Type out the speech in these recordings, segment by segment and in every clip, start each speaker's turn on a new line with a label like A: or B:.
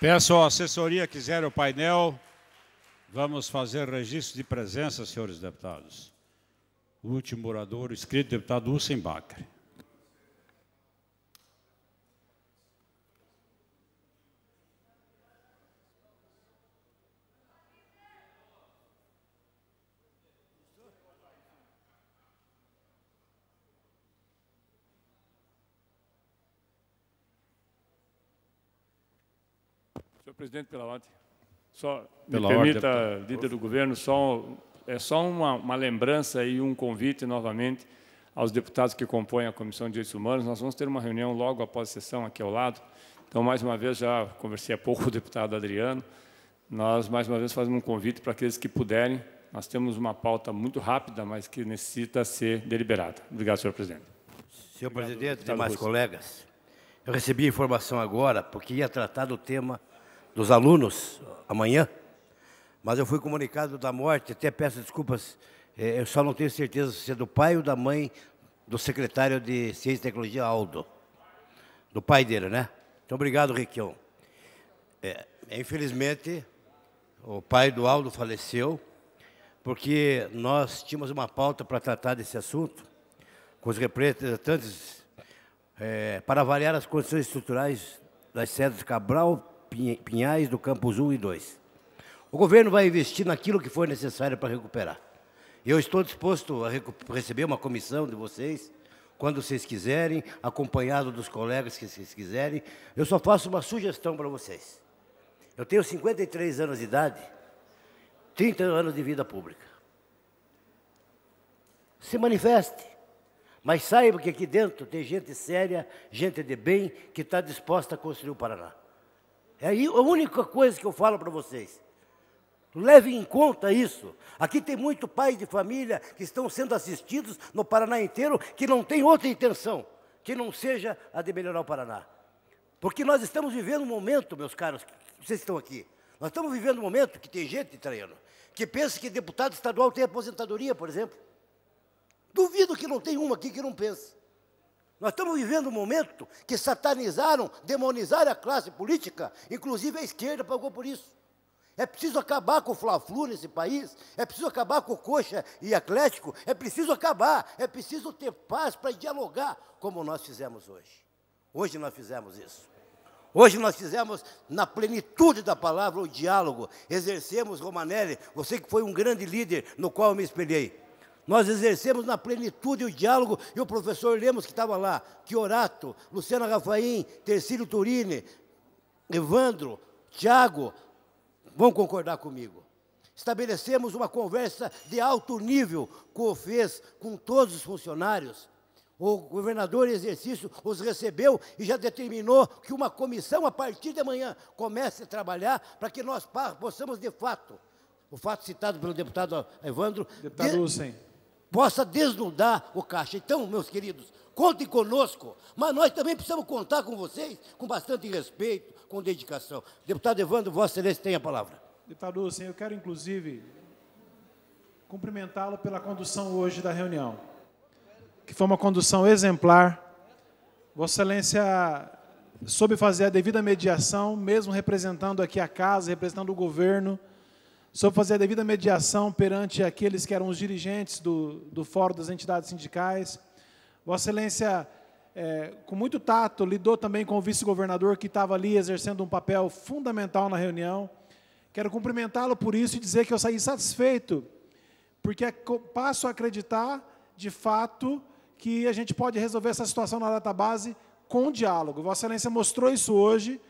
A: Peço à assessoria, que quiser o painel, vamos fazer registro de presença, senhores deputados. O último orador, escrito deputado Hussein
B: Senhor presidente, pela ordem. Só pela me permita, ordem, líder do governo, só, é só uma, uma lembrança e um convite novamente aos deputados que compõem a Comissão de Direitos Humanos. Nós vamos ter uma reunião logo após a sessão aqui ao lado. Então, mais uma vez, já conversei há pouco com o deputado Adriano. Nós, mais uma vez, fazemos um convite para aqueles que puderem. Nós temos uma pauta muito rápida, mas que necessita ser deliberada. Obrigado, senhor presidente.
C: Senhor Obrigado, presidente, demais Russo. colegas,
B: eu recebi informação agora, porque ia tratar do tema
C: dos alunos amanhã, mas eu fui comunicado da morte, até peço desculpas, é, eu só não tenho certeza se é do pai ou da mãe do secretário de Ciência e Tecnologia, Aldo. Do pai dele, né? Então, obrigado, Riquião. É, infelizmente, o pai do Aldo faleceu, porque nós tínhamos uma pauta para tratar desse assunto com os representantes é, para avaliar as condições estruturais das sedes Cabral, Pinhais, do Campos 1 e 2. O governo vai investir naquilo que for necessário para recuperar. Eu estou disposto a receber uma comissão de vocês, quando vocês quiserem, acompanhado dos colegas que vocês quiserem. Eu só faço uma sugestão para vocês. Eu tenho 53 anos de idade, 30 anos de vida pública. Se manifeste, mas saiba que aqui dentro tem gente séria, gente de bem, que está disposta a construir o Paraná. É a única coisa que eu falo para vocês. Leve em conta isso. Aqui tem muito pai de família que estão sendo assistidos no Paraná inteiro que não tem outra intenção que não seja a de melhorar o Paraná. Porque nós estamos vivendo um momento, meus caros, vocês estão aqui. Nós estamos vivendo um momento que tem gente, Traiano, que pensa que deputado estadual tem aposentadoria, por exemplo. Duvido que não tem uma aqui que não pense. Nós estamos vivendo um momento que satanizaram, demonizaram a classe política, inclusive a esquerda pagou por isso. É preciso acabar com o fla-flu nesse país, é preciso acabar com o coxa e atlético, é preciso acabar, é preciso ter paz para dialogar, como nós fizemos hoje. Hoje nós fizemos isso. Hoje nós fizemos, na plenitude da palavra, o diálogo. Exercemos, Romanelli, você que foi um grande líder no qual eu me espelhei. Nós exercemos na plenitude o diálogo e o professor Lemos, que estava lá, Chiorato, Luciana Rafaim, Tercílio Turini, Evandro, Tiago, vão concordar comigo. Estabelecemos uma conversa de alto nível com o FES, com todos os funcionários. O governador em exercício os recebeu e já determinou que uma comissão, a partir de amanhã, comece a trabalhar para que nós possamos, de fato, o fato citado pelo deputado Evandro... Deputado de, possa desnudar o caixa. Então, meus queridos, contem conosco, mas nós também precisamos contar com vocês com bastante respeito, com dedicação. Deputado Evandro, Vossa Excelência tem a palavra. Deputado Hussein, eu quero, inclusive,
D: cumprimentá-lo pela condução hoje da reunião, que foi uma condução exemplar. Vossa Excelência soube fazer a devida mediação, mesmo representando aqui a casa, representando o governo, sobre fazer a devida mediação perante aqueles que eram os dirigentes do, do Fórum das Entidades Sindicais. Vossa Excelência, é, com muito tato, lidou também com o vice-governador que estava ali exercendo um papel fundamental na reunião. Quero cumprimentá-lo por isso e dizer que eu saí satisfeito, porque é passo a acreditar, de fato, que a gente pode resolver essa situação na base com diálogo. Vossa Excelência mostrou isso hoje.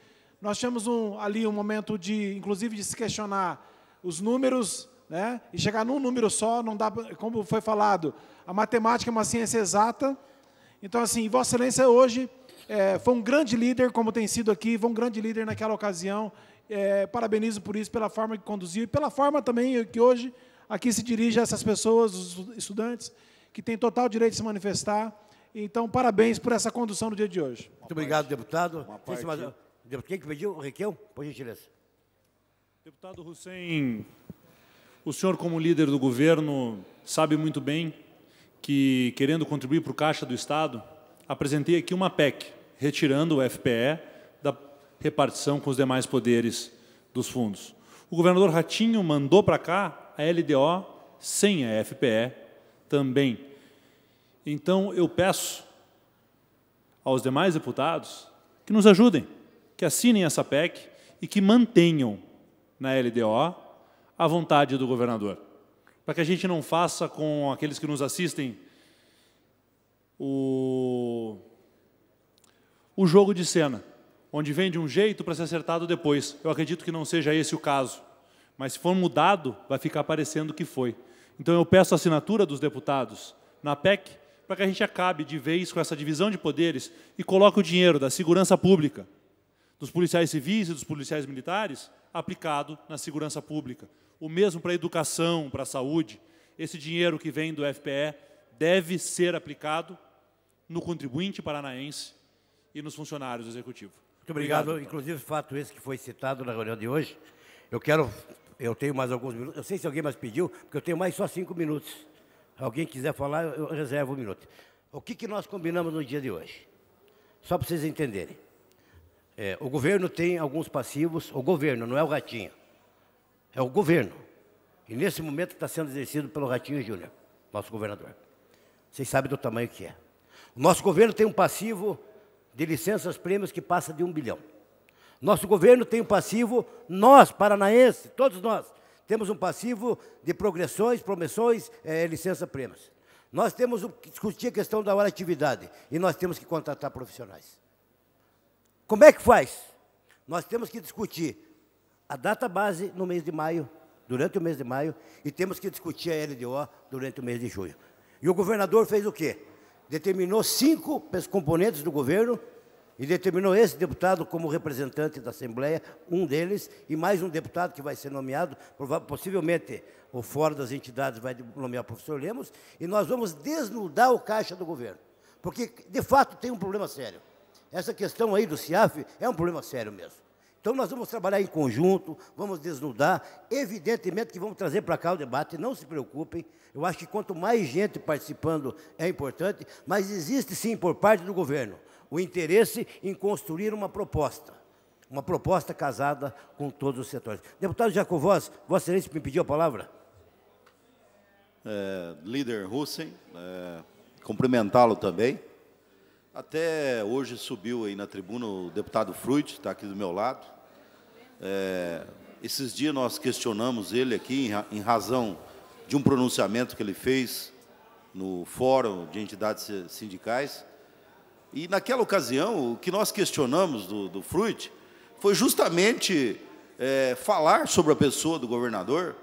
D: Nós tivemos um, ali um momento de, inclusive, de se questionar os números, né? E chegar num número só, não dá, como foi falado, a matemática é uma ciência exata. Então, assim, Vossa Excelência hoje é, foi um grande líder, como tem sido aqui, foi um grande líder naquela ocasião. É, parabenizo por isso, pela forma que conduziu e pela forma também que hoje aqui se dirige a essas pessoas, os estudantes, que têm total direito de se manifestar. Então, parabéns por essa condução no dia de hoje.
C: Muito obrigado, deputado. Uma
D: Deputado,
E: quem que pediu? O Requeu, por gentileza. Deputado Hussein, o senhor, como líder do governo, sabe muito bem que, querendo contribuir para o Caixa do Estado, apresentei aqui uma PEC, retirando o FPE da repartição com os demais poderes dos fundos. O governador Ratinho mandou para cá a LDO sem a FPE também. Então, eu peço aos demais deputados que nos ajudem, que assinem essa PEC e que mantenham na LDO à vontade do governador. Para que a gente não faça com aqueles que nos assistem o, o jogo de cena, onde vem de um jeito para ser acertado depois. Eu acredito que não seja esse o caso. Mas se for mudado, vai ficar parecendo que foi. Então eu peço a assinatura dos deputados na PEC para que a gente acabe de vez com essa divisão de poderes e coloque o dinheiro da segurança pública dos policiais civis e dos policiais militares aplicado na segurança pública. O mesmo para a educação, para a saúde. Esse dinheiro que vem do FPE deve ser aplicado no contribuinte paranaense e nos funcionários do Executivo. Muito obrigado. obrigado
C: inclusive, o fato esse que foi citado na reunião de hoje, eu quero, eu tenho mais alguns minutos, eu sei se alguém mais pediu, porque eu tenho mais só cinco minutos. Se alguém quiser falar, eu reservo um minuto. O que, que nós combinamos no dia de hoje? Só para vocês entenderem. É, o governo tem alguns passivos, o governo, não é o Ratinho, é o governo. E nesse momento está sendo exercido pelo Ratinho Júnior, nosso governador. Vocês sabem do tamanho que é. O nosso governo tem um passivo de licenças prêmios que passa de um bilhão. Nosso governo tem um passivo, nós, paranaenses, todos nós, temos um passivo de progressões, promissões, é, licença prêmios. Nós temos que discutir a questão da hora atividade e nós temos que contratar profissionais. Como é que faz? Nós temos que discutir a data base no mês de maio, durante o mês de maio, e temos que discutir a LDO durante o mês de junho. E o governador fez o quê? Determinou cinco componentes do governo e determinou esse deputado como representante da Assembleia, um deles, e mais um deputado que vai ser nomeado, possivelmente o fora das entidades vai nomear o professor Lemos, e nós vamos desnudar o caixa do governo. Porque, de fato, tem um problema sério. Essa questão aí do CIAF é um problema sério mesmo. Então, nós vamos trabalhar em conjunto, vamos desnudar. Evidentemente que vamos trazer para cá o debate, não se preocupem. Eu acho que quanto mais gente participando é importante, mas existe sim, por parte do governo, o interesse em construir uma proposta. Uma proposta casada com todos os setores. Deputado Jacovós, Vossa Excelência me pediu a palavra.
A: É, líder Hussein, é, cumprimentá-lo também. Até hoje subiu aí na tribuna o deputado Fruit, está aqui do meu lado. É, esses dias nós questionamos ele aqui em razão de um pronunciamento que ele fez no Fórum de Entidades Sindicais. E, naquela ocasião, o que nós questionamos do, do Fruit foi justamente é, falar sobre a pessoa do governador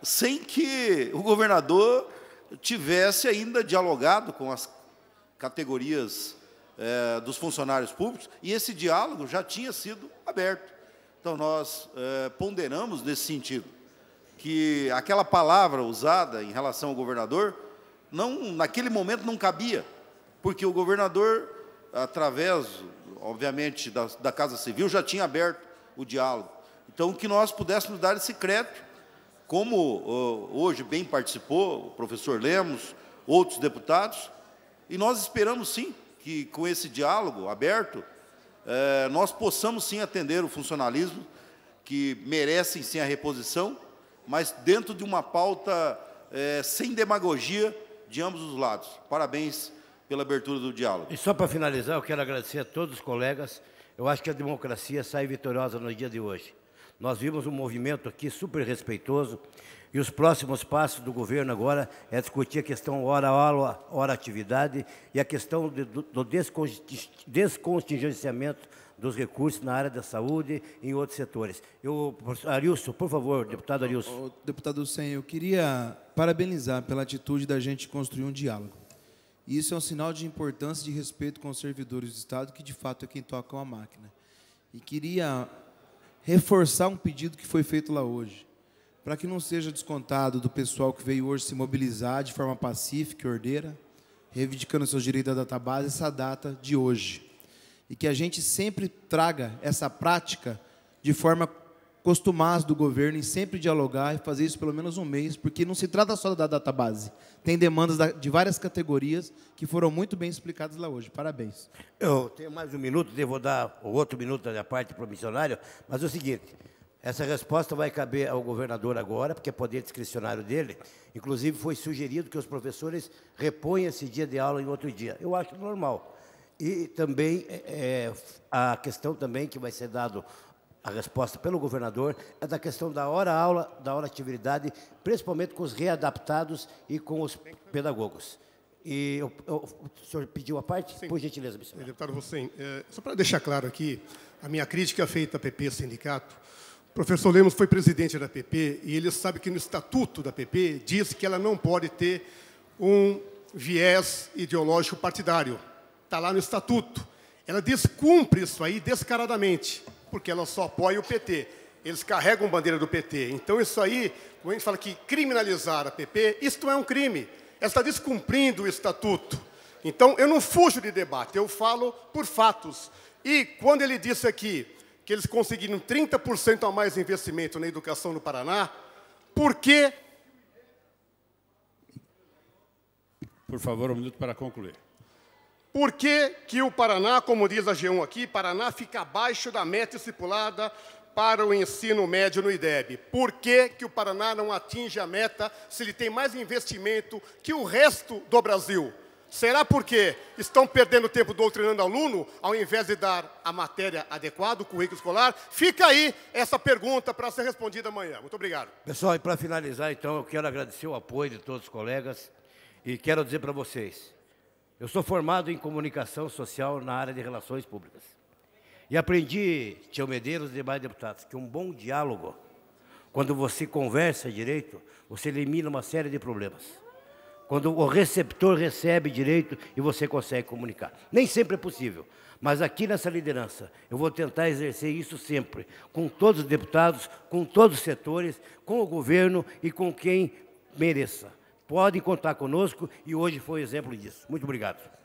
A: sem que o governador tivesse ainda dialogado com as categorias é, dos funcionários públicos, e esse diálogo já tinha sido aberto. Então, nós é, ponderamos nesse sentido, que aquela palavra usada em relação ao governador, não, naquele momento não cabia, porque o governador, através, obviamente, da, da Casa Civil, já tinha aberto o diálogo. Então, que nós pudéssemos dar esse crédito, como uh, hoje bem participou o professor Lemos, outros deputados, e nós esperamos sim que com esse diálogo aberto, é, nós possamos sim atender o funcionalismo, que merecem sim a reposição, mas dentro de uma pauta é, sem demagogia de ambos os lados. Parabéns pela abertura do diálogo. E só
C: para finalizar, eu quero agradecer a todos os colegas. Eu acho que a democracia sai vitoriosa no dia de hoje. Nós vimos um movimento aqui super respeitoso. E os próximos passos do governo agora é discutir a questão hora-aula, hora-atividade e a questão de, do, do descontingenciamento dos recursos na área da saúde e em outros setores. Eu, Arilson, por favor, deputado Arilson. Deputado Sen, eu
A: queria parabenizar pela atitude da gente construir um diálogo. Isso é um sinal de importância de respeito com os servidores do Estado, que de fato é quem toca a máquina. E queria reforçar um pedido que foi feito lá hoje para que não seja descontado do pessoal que veio hoje se mobilizar de forma pacífica e ordeira, reivindicando seus direitos da base essa data de hoje. E que a gente sempre traga essa prática de forma costumaz do governo e sempre dialogar e fazer isso pelo menos um mês, porque não se trata só da data base, Tem demandas de várias categorias que foram muito bem explicadas lá hoje. Parabéns. Eu
C: tenho mais um minuto, devo dar o outro minuto da parte para o missionário, mas é o seguinte, essa resposta vai caber ao governador agora, porque é poder discricionário dele. Inclusive, foi sugerido que os professores reponham esse dia de aula em outro dia. Eu acho normal. E também é, é, a questão também que vai ser dado a resposta pelo governador é da questão da hora aula, da hora atividade, principalmente com os readaptados
B: e com os pedagogos. E eu, eu, o senhor pediu a parte? Sim. Por gentileza, senhor. Deputado você é, só para deixar claro aqui, a minha crítica é feita à PP Sindicato o professor Lemos foi presidente da PP e ele sabe que no estatuto da PP diz que ela não pode ter um viés ideológico partidário. Está lá no estatuto. Ela descumpre isso aí descaradamente, porque ela só apoia o PT. Eles carregam bandeira do PT. Então, isso aí, quando a gente fala que criminalizar a PP, isto é um crime. Ela está descumprindo o estatuto. Então, eu não fujo de debate, eu falo por fatos. E quando ele disse aqui que eles conseguiram 30% a mais de investimento na educação no Paraná, por quê? Por favor,
E: um minuto para concluir.
B: Por que, que o Paraná, como diz a G1 aqui, Paraná fica abaixo da meta estipulada para o ensino médio no IDEB? Por que, que o Paraná não atinge a meta se ele tem mais investimento que o resto do Brasil? Será porque estão perdendo tempo doutrinando aluno, ao invés de dar a matéria adequada, o currículo escolar? Fica aí essa pergunta para ser respondida amanhã. Muito obrigado.
C: Pessoal, e para finalizar, então, eu quero agradecer o apoio de todos os colegas e quero dizer para vocês, eu sou formado em comunicação social na área de relações públicas. E aprendi, Tio Medeiros e demais deputados, que um bom diálogo, quando você conversa direito, você elimina uma série de problemas quando o receptor recebe direito e você consegue comunicar. Nem sempre é possível, mas aqui nessa liderança, eu vou tentar exercer isso sempre, com todos os deputados, com todos os setores, com o governo e com quem mereça. Podem contar conosco e hoje foi exemplo disso. Muito obrigado.